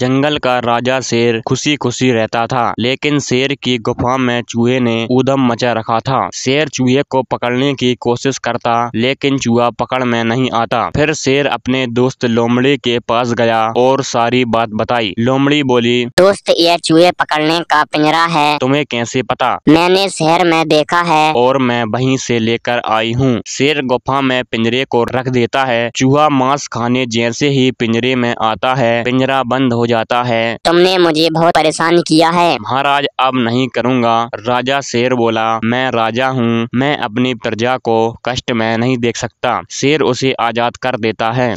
जंगल का राजा शेर खुशी खुशी रहता था लेकिन शेर की गुफा में चूहे ने ऊधम मचा रखा था शेर चूहे को पकड़ने की कोशिश करता लेकिन चूहा पकड़ में नहीं आता फिर शेर अपने दोस्त लोमड़ी के पास गया और सारी बात बताई लोमड़ी बोली दोस्त ये चूहे पकड़ने का पिंजरा है तुम्हें कैसे पता मैंने शहर में देखा है और मैं वहीं से लेकर आई हूँ शेर गुफा में पिंजरे को रख देता है चूहा मांस खाने जैसे ही पिंजरे में आता है पिंजरा बंद हो हो जाता है तुमने मुझे बहुत परेशान किया है महाराज अब नहीं करूँगा राजा शेर बोला मैं राजा हूँ मैं अपनी प्रजा को कष्ट में नहीं देख सकता शेर उसे आजाद कर देता है